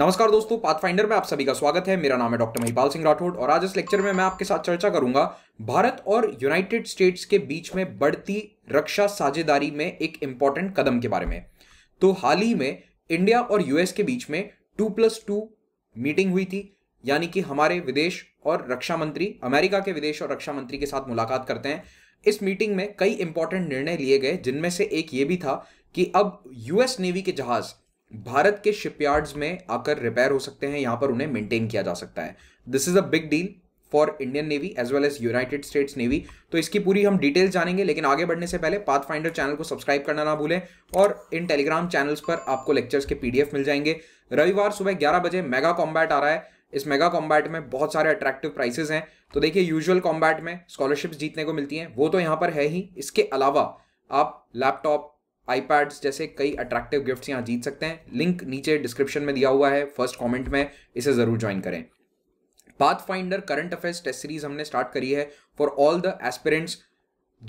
नमस्कार दोस्तों पाथफाइंडर में आप सभी का स्वागत है मेरा नाम है डॉक्टर महिपाल सिंह राठौड़ और आज इस लेक्चर में मैं आपके साथ चर्चा करूंगा भारत और यूनाइटेड स्टेट्स के बीच में बढ़ती रक्षा साझेदारी में एक इंपॉर्टेंट कदम के बारे में तो हाल ही में इंडिया और यूएस के बीच में टू प्लस टू मीटिंग हुई थी यानी कि हमारे विदेश और रक्षा मंत्री अमेरिका के विदेश और रक्षा मंत्री के साथ मुलाकात करते हैं इस मीटिंग में कई इंपॉर्टेंट निर्णय लिए गए जिनमें से एक ये भी था कि अब यूएस नेवी के जहाज़ भारत के शिपयार्ड्स में आकर रिपेयर हो सकते हैं यहाँ पर उन्हें मेंटेन किया जा सकता है this is a big deal for Indian navy as well as United States navy तो इसकी पूरी हम डिटेल जानेंगे लेकिन आगे बढ़ने से पहले पाथ फाइंडर चैनल को सब्सक्राइब करना ना भूलें और इन टेलीग्राम चैनल्स पर आपको लेक्चर्स के पीडीएफ मिल जाएंगे रविवार सुबह ग्यारह बजे मेगा कॉम्बैट आ रहा है इस मेगा कॉम्बैट में बहुत सारे अट्रैक्टिव प्राइसेज हैं तो देखिए यूजुअल कॉम्बैट में स्कॉलरशिप्स जीतने को मिलती हैं वो तो यहाँ पर है ही इसके अलावा आप लैपटॉप आईपैड्स जैसे कई अट्रैक्टिव गिफ्ट्स यहाँ जीत सकते हैं लिंक नीचे डिस्क्रिप्शन में दिया हुआ है फर्स्ट कमेंट में इसे ज़रूर ज्वाइन करें Pathfinder current affairs test series हमने स्टार्ट करी है फॉर ऑल द एस्पिरेंट्स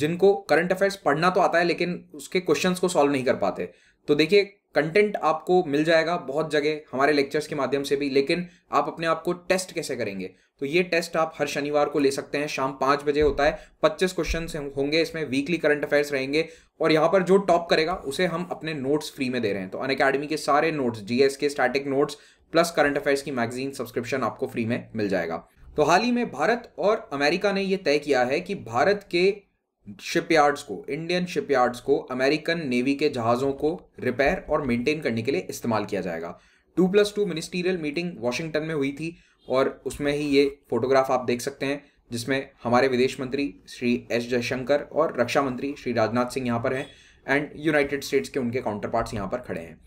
जिनको करंट अफेयर्स पढ़ना तो आता है लेकिन उसके क्वेश्चन को सॉल्व नहीं कर पाते तो देखिए कंटेंट आपको मिल जाएगा बहुत जगह हमारे लेक्चर्स के माध्यम से भी लेकिन आप अपने आप को टेस्ट कैसे करेंगे तो ये टेस्ट आप हर शनिवार को ले सकते हैं शाम पाँच बजे होता है पच्चीस क्वेश्चन होंगे इसमें वीकली करंट अफेयर्स रहेंगे और यहाँ पर जो टॉप करेगा उसे हम अपने नोट्स फ्री में दे रहे हैं तो अन अकेडमी के सारे नोट्स जीएस के static notes plus current affairs की मैगजीन सब्सक्रिप्शन आपको फ्री में मिल जाएगा तो हाल ही में भारत और अमेरिका ने यह तय किया है कि भारत के शिपयार्ड्स को इंडियन शिपयार्ड्स को अमेरिकन नेवी के जहाज़ों को रिपेयर और मेंटेन करने के लिए इस्तेमाल किया जाएगा two plus two ministerial meeting Washington में हुई थी और उसमें ही ये फोटोग्राफ आप देख सकते हैं जिसमें हमारे विदेश मंत्री श्री एस जयशंकर और रक्षा मंत्री श्री राजनाथ सिंह यहाँ पर हैं एंड यूनाइटेड स्टेट्स के उनके काउंटर पार्ट्स यहाँ पर खड़े हैं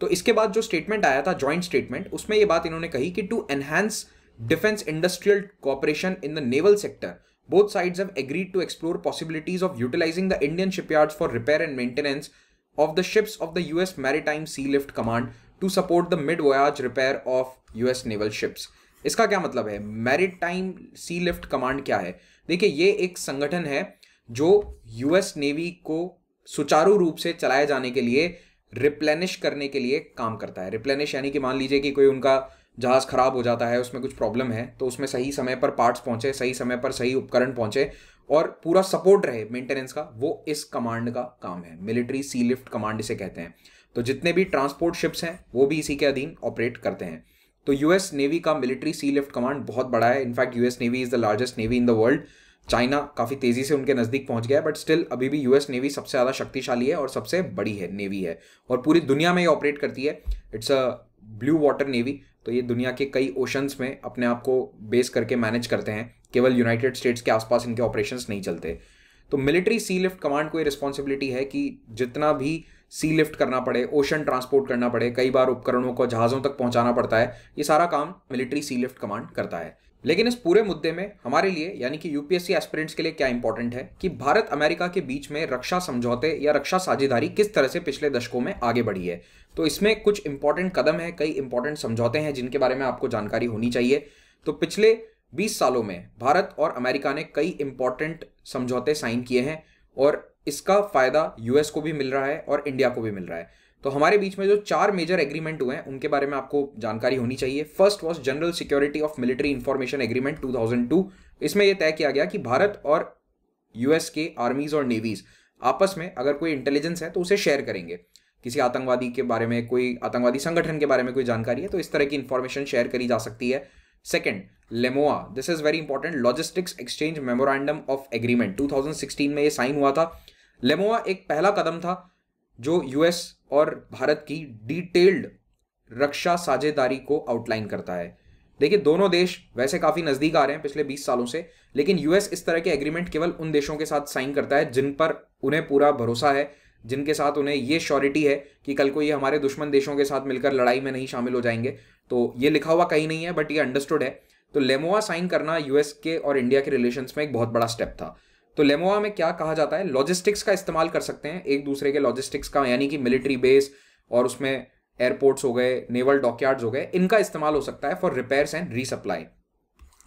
तो इसके बाद जो स्टेटमेंट आया था जॉइंट स्टेटमेंट उसमें ये बात इन्होंने कही कि to enhance defence industrial cooperation in the naval sector both sides have agreed to explore possibilities of utilising the Indian shipyards for repair and maintenance of the ships of the U US maritime sea lift command to support the mid voyage repair of U S naval ships इसका क्या मतलब है maritime sea lift command क्या है देखिए ये एक संगठन है जो यूएस नेवी को सुचारू रूप से चलाए जाने के लिए रिप्लेनिश करने के लिए काम करता है रिप्लेनिश यानी कि मान लीजिए कि कोई उनका जहाज़ खराब हो जाता है उसमें कुछ प्रॉब्लम है तो उसमें सही समय पर पार्ट्स पहुंचे सही समय पर सही उपकरण पहुंचे और पूरा सपोर्ट रहे मेंटेनेंस का वो इस कमांड का काम है मिलिट्री सी लिफ्ट कमांड इसे कहते हैं तो जितने भी ट्रांसपोर्ट शिप्स हैं वो भी इसी के अधीन ऑपरेट करते हैं तो यूएस नेवी का मिलिट्री सी लिफ्ट कमांड बहुत बड़ा है in fact US navy is the largest navy in the world China काफ़ी तेज़ी से उनके नज़दीक पहुंच गया है बट स्टिल अभी भी यूएस नेवी सबसे ज़्यादा शक्तिशाली है और सबसे बड़ी है नेवी है और पूरी दुनिया में ये ऑपरेट करती है it's a blue water navy तो ये दुनिया के कई ओशंस में अपने आप को बेस करके मैनेज करते हैं केवल यूनाइटेड स्टेट्स के आसपास इनके ऑपरेशंस नहीं चलते तो मिलिट्री सी लिफ्ट कमांड को ये रिस्पॉन्सिबिलिटी है कि जितना भी सी लिफ्ट करना पड़े ओशन ट्रांसपोर्ट करना पड़े कई बार उपकरणों को जहाज़ों तक पहुंचाना पड़ता है ये सारा काम मिलिट्री सी लिफ्ट कमांड करता है लेकिन इस पूरे मुद्दे में हमारे लिए यानी कि यूपीएससी एस्पिरेंट्स के लिए क्या इंपॉर्टेंट है कि भारत अमेरिका के बीच में रक्षा समझौते या रक्षा साझेदारी किस तरह से पिछले दशकों में आगे बढ़ी है तो इसमें कुछ इंपॉर्टेंट कदम है कई इंपॉर्टेंट समझौते हैं जिनके बारे में आपको जानकारी होनी चाहिए तो पिछले 20 सालों में भारत और अमेरिका ने कई इंपॉर्टेंट समझौते साइन किए हैं और इसका फायदा यूएस को भी मिल रहा है और इंडिया को भी मिल रहा है तो हमारे बीच में जो चार मेजर एग्रीमेंट हुए हैं उनके बारे में आपको जानकारी होनी चाहिए first was general security of military information agreement 2002 इसमें यह तय किया गया कि भारत और यूएस के आर्मीज और नेवीज आपस में अगर कोई इंटेलिजेंस है तो उसे शेयर करेंगे किसी आतंकवादी के बारे में कोई आतंकवादी संगठन के बारे में कोई जानकारी है तो इस तरह की इंफॉर्मेशन शेयर करी जा सकती है second LEMOA this is very important logistics exchange memorandum of agreement 2016 में ये साइन हुआ था लेमोआ एक पहला कदम था जो यूएस और भारत की डिटेल्ड रक्षा साझेदारी को आउटलाइन करता है देखिए दोनों देश वैसे काफी नजदीक आ रहे हैं पिछले 20 सालों से लेकिन यूएस इस तरह के एग्रीमेंट केवल उन देशों के साथ साइन करता है जिन पर उन्हें पूरा भरोसा है जिनके साथ उन्हें ये श्योरिटी है कि कल को ये हमारे दुश्मन देशों के साथ मिलकर लड़ाई में नहीं शामिल हो जाएंगे तो ये लिखा हुआ कहीं नहीं है बट ये अंडरस्टूड है तो लेमोआ साइन करना यूएस के और इंडिया के रिलेशन में एक बहुत बड़ा स्टेप था तो लेमोआ में क्या कहा जाता है लॉजिस्टिक्स का इस्तेमाल कर सकते हैं एक दूसरे के लॉजिस्टिक्स का यानी कि मिलिट्री बेस और उसमें एयरपोर्ट्स हो गए नेवल डॉकयार्ड्स हो गए इनका इस्तेमाल हो सकता है फॉर रिपेयर्स एंड रीसप्लाई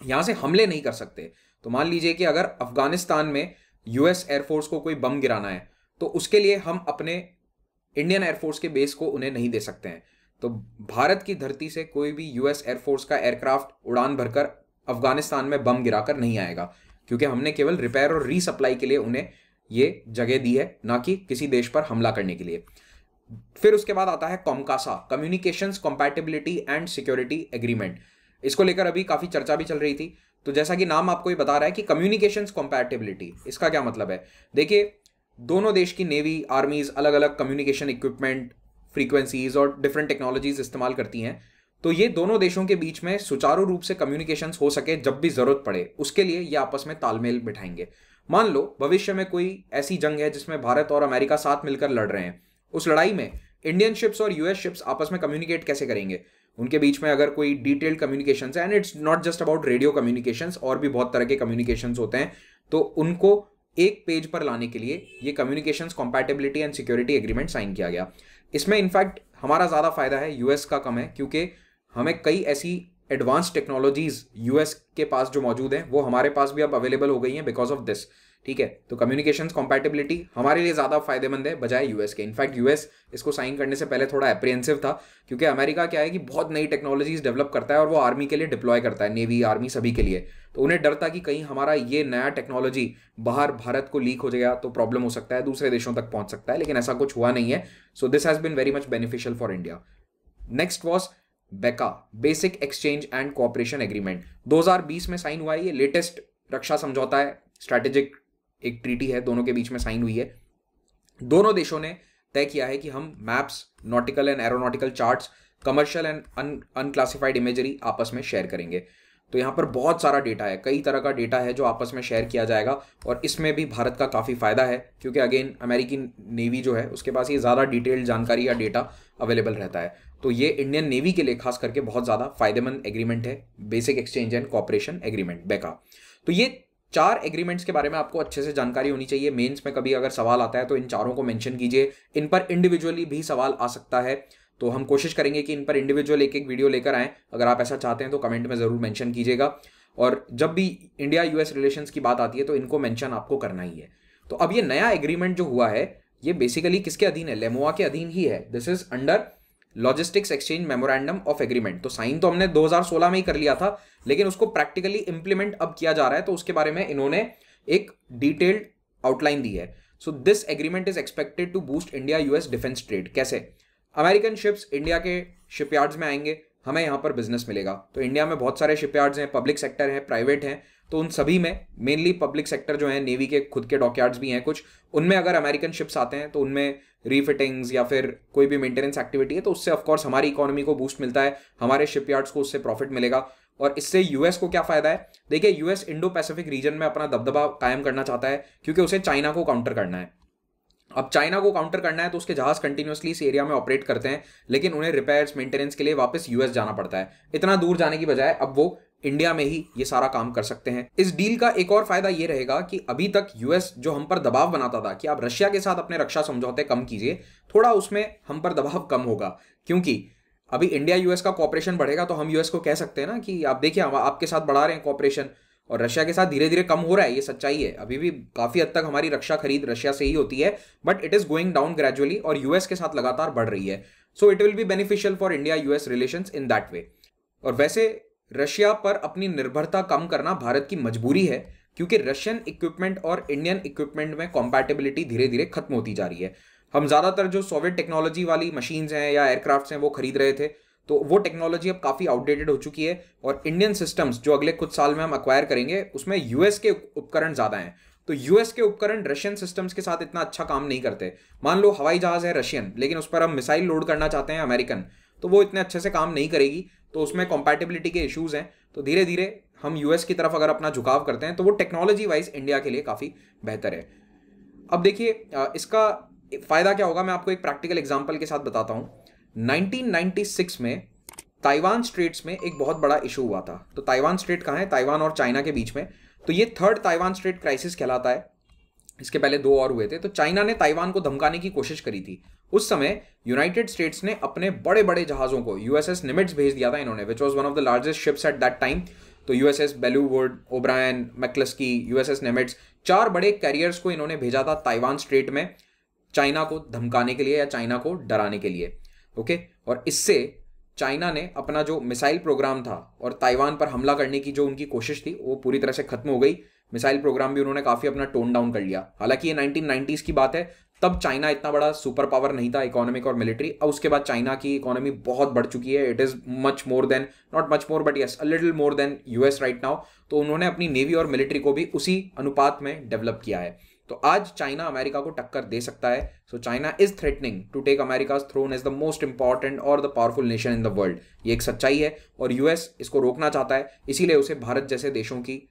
यहां से हमले नहीं कर सकते तो मान लीजिए कि अगर अफगानिस्तान में यूएस एयरफोर्स को कोई बम गिराना है तो उसके लिए हम अपने इंडियन एयरफोर्स के बेस को उन्हें नहीं दे सकते हैं तो भारत की धरती से कोई भी यूएस एयरफोर्स का एयरक्राफ्ट उड़ान भरकर अफगानिस्तान में बम गिराकर नहीं आएगा क्योंकि हमने केवल रिपेयर और रीसप्लाई के लिए उन्हें ये जगह दी है ना कि किसी देश पर हमला करने के लिए फिर उसके बाद आता है COMCASA communication compatibility and security agreement इसको लेकर अभी काफ़ी चर्चा भी चल रही थी तो जैसा कि नाम आपको ये बता रहा है कि कम्युनिकेशन कॉम्पैटिबिलिटी इसका क्या मतलब है देखिए दोनों देश की नेवी आर्मीज अलग अलग कम्युनिकेशन इक्विपमेंट फ्रीक्वेंसीज और डिफरेंट टेक्नोलॉजीज इस्तेमाल करती हैं तो ये दोनों देशों के बीच में सुचारू रूप से कम्युनिकेशन हो सके जब भी जरूरत पड़े उसके लिए ये आपस में तालमेल बिठाएंगे मान लो भविष्य में कोई ऐसी जंग है जिसमें भारत और अमेरिका साथ मिलकर लड़ रहे हैं उस लड़ाई में इंडियन शिप्स और यूएस शिप्स आपस में कम्युनिकेट कैसे करेंगे उनके बीच में अगर कोई डिटेल्ड कम्युनिकेशन है and it's not just about radio communication और भी बहुत तरह के कम्युनिकेशन होते हैं तो उनको एक पेज पर लाने के लिए ये communication compatibility and security agreement sign किया गया इसमें इनफैक्ट हमारा ज़्यादा फायदा है यूएस का कम है क्योंकि हमें कई ऐसी एडवांस टेक्नोलॉजीज यूएस के पास जो मौजूद हैं वो हमारे पास भी अब अवेलेबल हो गई हैं बिकॉज ऑफ दिस ठीक है तो कम्युनिकेशन कॉम्पैटिबिलिटी हमारे लिए ज़्यादा फायदेमंद है बजाय यूएस के इनफैक्ट यूएस इसको साइन करने से पहले थोड़ा अप्रिहेंसिव था क्योंकि अमेरिका क्या है कि बहुत नई टेक्नोलॉजीज डेवलप करता है और वो आर्मी के लिए डिप्लॉय करता है नेवी आर्मी सभी के लिए तो उन्हें डर था कि कहीं हमारा ये नया टेक्नोलॉजी बाहर भारत को लीक हो जाएगा तो प्रॉब्लम हो सकता है दूसरे देशों तक पहुंच सकता है लेकिन ऐसा कुछ हुआ नहीं है so this has been very much beneficial for India next was BECA basic exchange and cooperation agreement 2020 में साइन हुआ है ये लेटेस्ट रक्षा समझौता है स्ट्रैटेजिक एक ट्रीटी है दोनों के बीच में साइन हुई है दोनों देशों ने तय किया है कि हम maps nautical and aeronautical charts commercial and unclassified imagery आपस में शेयर करेंगे तो यहाँ पर बहुत सारा डेटा है कई तरह का डेटा है जो आपस में शेयर किया जाएगा और इसमें भी भारत का काफ़ी फ़ायदा है क्योंकि अगेन अमेरिकी नेवी जो है उसके पास ये ज़्यादा डिटेल्ड जानकारी या डेटा अवेलेबल रहता है तो ये इंडियन नेवी के लिए खास करके बहुत ज़्यादा फायदेमंद एग्रीमेंट है basic exchange and cooperation agreement BECA तो ये चार एग्रीमेंट्स के बारे में आपको अच्छे से जानकारी होनी चाहिए मेंस में कभी अगर सवाल आता है तो इन चारों को मेंशन कीजिए इन पर इंडिविजुअली भी सवाल आ सकता है तो हम कोशिश करेंगे कि इन पर इंडिविजुअल एक एक वीडियो लेकर आएँ अगर आप ऐसा चाहते हैं तो कमेंट में ज़रूर मैंशन कीजिएगा और जब भी इंडिया यूएस रिलेशंस की बात आती है तो इनको मैंशन आपको करना ही है तो अब ये नया एग्रीमेंट जो हुआ है ये बेसिकली किसके अधीन है लेमोआ के अधीन ही है this is under logistics exchange memorandum of agreement तो साइन तो हमने 2016 में ही कर लिया था लेकिन उसको प्रैक्टिकली इंप्लीमेंट अब किया जा रहा है तो उसके बारे में इन्होंने एक डिटेल्ड आउटलाइन दी है so this agreement is expected to boost India US defence trade कैसे अमेरिकन शिप्स इंडिया के शिपयार्ड्स में आएंगे हमें यहाँ पर बिजनेस मिलेगा तो इंडिया में बहुत सारे शिपयार्ड्स हैं पब्लिक सेक्टर हैं प्राइवेट हैं तो उन सभी में मेनली पब्लिक सेक्टर जो है नेवी के खुद के डॉकयार्ड्स भी हैं कुछ उनमें अगर अमेरिकन शिप्स आते हैं तो उनमें रीफिटिंग्स या फिर कोई भी मेंटेनेंस एक्टिविटी है तो उससे ऑफकोर्स हमारी इकोनॉमी को बूस्ट मिलता है हमारे शिपयार्ड्स को उससे प्रॉफिट मिलेगा और इससे यूएस को क्या फायदा है देखिए यूएस इंडो पैसिफिक रीजन में अपना दबदबा कायम करना चाहता है क्योंकि उसे चाइना को काउंटर करना है अब चाइना को काउंटर करना है तो उसके जहाज कंटिन्यूसली इस एरिया में ऑपरेट करते हैं लेकिन उन्हें रिपेयर्स मेंटेनेंस के लिए वापस यूएस जाना पड़ता है इतना दूर जाने की बजाय अब वो इंडिया में ही ये सारा काम कर सकते हैं इस डील का एक और फायदा ये रहेगा कि अभी तक यूएस जो हम पर दबाव बनाता था कि आप रशिया के साथ अपने रक्षा समझौते कम कीजिए थोड़ा उसमें हम पर दबाव कम होगा क्योंकि अभी इंडिया यूएस का कॉपरेशन बढ़ेगा तो हम यूएस को कह सकते हैं ना कि आप देखिए हम आपके साथ बढ़ा रहे हैं कॉपरेशन और रशिया के साथ धीरे धीरे कम हो रहा है ये सच्चाई है अभी भी काफी हद तक हमारी रक्षा खरीद रशिया से ही होती है but it is going down gradually और यूएस के साथ लगातार बढ़ रही है so it will be beneficial for India US relation in that way और वैसे रशिया पर अपनी निर्भरता कम करना भारत की मजबूरी है क्योंकि रशियन इक्विपमेंट और इंडियन इक्विपमेंट में कॉम्पैटिबिलिटी धीरे धीरे खत्म होती जा रही है हम ज़्यादातर जो सोवियत टेक्नोलॉजी वाली मशीन्स हैं या एयरक्राफ्ट हैं वो खरीद रहे थे तो वो टेक्नोलॉजी अब काफ़ी आउटडेटेड हो चुकी है और इंडियन सिस्टम्स जो अगले कुछ साल में हम अक्वायर करेंगे उसमें यूएस के उपकरण ज़्यादा हैं तो यूएस के उपकरण रशियन सिस्टम्स के साथ इतना अच्छा काम नहीं करते मान लो हवाई जहाज़ है रशियन लेकिन उस पर हम मिसाइल लोड करना चाहते हैं अमेरिकन तो वो इतने अच्छे से काम नहीं करेगी तो उसमें कॉम्पैटिबिलिटी के इश्यूज हैं तो धीरे धीरे हम यूएस की तरफ अगर अपना झुकाव करते हैं तो वो टेक्नोलॉजी वाइज इंडिया के लिए काफ़ी बेहतर है अब देखिए इसका फ़ायदा क्या होगा मैं आपको एक प्रैक्टिकल एग्जाम्पल के साथ बताता हूँ 1996 में ताइवान स्ट्रेट्स में एक बहुत बड़ा इशू हुआ था तो ताइवान स्ट्रेट कहाँ है ताइवान और चाइना के बीच में तो ये थर्ड ताइवान स्ट्रेट क्राइसिस कहलाता है इसके पहले दो और हुए थे तो चाइना ने ताइवान को धमकाने की कोशिश करी थी उस समय यूनाइटेड स्टेट्स ने अपने बड़े बड़े जहाज़ों को यूएसएस निमिट्स भेज दिया था इन्होंने which was one of the largest ships at that time तो USS Belleau Wood O'Brien McCluskey USS Nimitz चार बड़े कैरियर्स को इन्होंने भेजा था ताइवान स्ट्रेट में चाइना को धमकाने के लिए या चाइना को डराने के लिए ओके और इससे चाइना ने अपना जो मिसाइल प्रोग्राम था और ताइवान पर हमला करने की जो उनकी कोशिश थी वो पूरी तरह से खत्म हो गई मिसाइल प्रोग्राम भी उन्होंने काफ़ी अपना टोन डाउन कर लिया हालांकि ये नाइनटीन की बात है तब चाइना इतना बड़ा सुपर पावर नहीं था इकोनॉमिक और मिलिट्री अब उसके बाद चाइना की इकोनॉमी बहुत बढ़ चुकी है it is much more than not much more but yes a little more than US right now तो उन्होंने अपनी नेवी और मिलिट्री को भी उसी अनुपात में डेवलप किया है तो आज चाइना अमेरिका को टक्कर दे सकता है so China is threatening to take America throne as the most important और the powerful nation in the world ये एक सच्चाई है और यूएस इसको रोकना चाहता है इसीलिए उसे भारत जैसे देशों की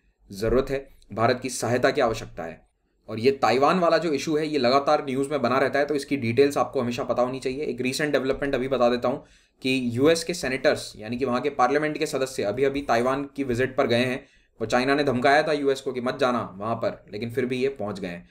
ज़रूरत है भारत की सहायता की आवश्यकता है और ये ताइवान वाला जो इशू है ये लगातार न्यूज़ में बना रहता है तो इसकी डिटेल्स आपको हमेशा पता होनी चाहिए एक रीसेंट डेवलपमेंट अभी बता देता हूँ कि यूएस के सेनेटर्स यानी कि वहाँ के पार्लियामेंट के सदस्य अभी अभी ताइवान की विजिट पर गए हैं और चाइना ने धमकाया था यूएस को कि मत जाना वहाँ पर लेकिन फिर भी ये पहुँच गए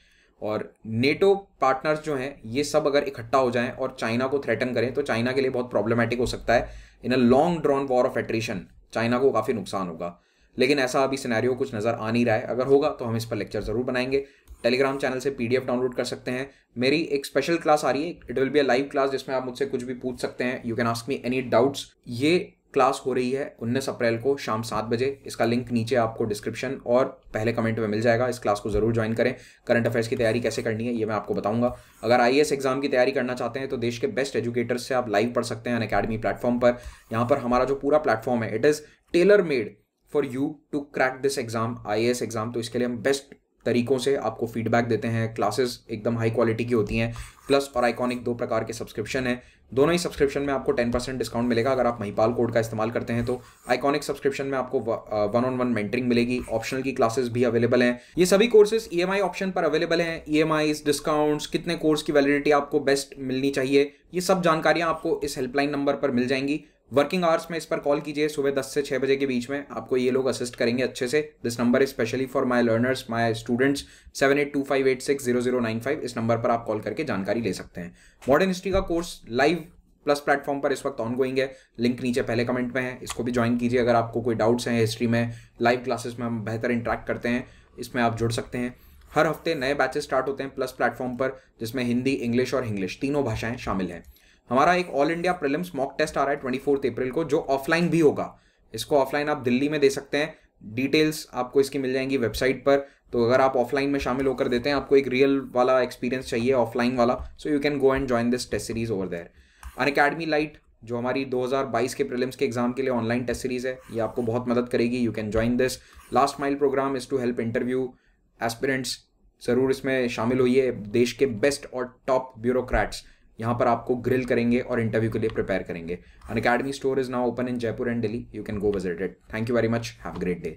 और नेटो पार्टनर्स जो हैं ये सब अगर इकट्ठा हो जाएं और चाइना को थ्रेटन करें तो चाइना के लिए बहुत प्रॉब्लमेटिक हो सकता है in a long drawn war of attrition China को काफ़ी नुकसान होगा लेकिन ऐसा अभी सिनेरियो कुछ नज़र आ नहीं रहा है अगर होगा तो हम इस पर लेक्चर ज़रूर बनाएंगे टेलीग्राम चैनल से पीडीएफ डाउनलोड कर सकते हैं मेरी एक स्पेशल क्लास आ रही है it will be a live class जिसमें आप मुझसे कुछ भी पूछ सकते हैं you can ask me any doubts ये क्लास हो रही है उन्नीस अप्रैल को शाम सात बजे इसका लिंक नीचे आपको डिस्क्रिप्शन और पहले कमेंट में मिल जाएगा इस क्लास को ज़रूर ज्वाइन करें करंट अफेयर्स की तैयारी कैसे करनी है ये मैं आपको बताऊंगा अगर आई एग्जाम की तैयारी करना चाहते हैं तो देश के बेस्ट एजुकेटर्स से आप लाइव पढ़ सकते हैं अन अकेडमी प्लेटफॉर्म पर यहाँ पर हमारा जो पूरा प्लेटफॉर्म है it is tailor made for you to crack this exam आई एग्जाम तो इसके लिए हम बेस्ट तरीकों से आपको फीडबैक देते हैं क्लासेस एकदम हाई क्वालिटी की होती हैं प्लस और आइकॉनिक दो प्रकार के सब्सक्रिप्शन है दोनों ही सब्सक्रिप्शन में आपको टेन परसेंट डिस्काउंट मिलेगा अगर आप महिपाल कोड का इस्तेमाल करते हैं तो आइकॉनिक सब्सक्रिप्शन में आपको वन ऑन वन मेंटरिंग मिलेगी ऑप्शनल की क्लासेस भी अवेलेबल हैं ये सभी कोर्सेज ई ऑप्शन पर अवेलेबल हैं ई एम डिस्काउंट्स कितने कोर्स की वैलिडिटी आपको बेस्ट मिलनी चाहिए ये सब जानकारियाँ आपको इस हेल्पलाइन नंबर पर मिल जाएंगी वर्किंग आवर्स में इस पर कॉल कीजिए सुबह दस से छः बजे के बीच में आपको ये लोग असिस्ट करेंगे अच्छे से this number is specially for my learners my students seven eight two five eight six zero zero nine five इस नंबर पर आप कॉल करके जानकारी ले सकते हैं मॉडर्न हिस्ट्री का कोर्स लाइव प्लस प्लेटफॉर्म पर इस वक्त ऑन गोइंग है लिंक नीचे पहले कमेंट में है इसको भी ज्वाइन कीजिए अगर आपको कोई डाउट्स हैं हिस्ट्री में लाइव क्लासेस में हम बेहतर इंट्रैक्ट करते हैं इसमें आप जुड़ सकते हैं हर हफ्ते नए बैचेस स्टार्ट होते हैं प्लस प्लेटफॉर्म पर जिसमें हिंदी इंग्लिश और इंग्लिश तीनों भाषाएं शामिल हैं हमारा एक all India prelims mock test आ रहा है ट्वेंटी फोर्थ अप्रैल को जो ऑफलाइन भी होगा इसको ऑफलाइन आप दिल्ली में दे सकते हैं डिटेल्स आपको इसकी मिल जाएंगी वेबसाइट पर तो अगर आप ऑफलाइन में शामिल होकर देते हैं आपको एक रियल वाला एक्सपीरियंस चाहिए ऑफलाइन वाला so you can go and join this test series over there Unacademy light जो हमारी 2022 के प्रीलिम्स के एग्जाम के लिए ऑनलाइन टेस्ट सीरीज है ये आपको बहुत मदद करेगी you can join this last mile programme is to help interview aspirants ज़रूर इसमें शामिल होइए देश के बेस्ट और टॉप ब्यूरोक्रेट्स यहाँ पर आपको ग्रिल करेंगे और इंटरव्यू के लिए प्रिपेयर करेंगे Unacademy store is now open in Jaipur and Delhi you can go visit it thank you very much have great day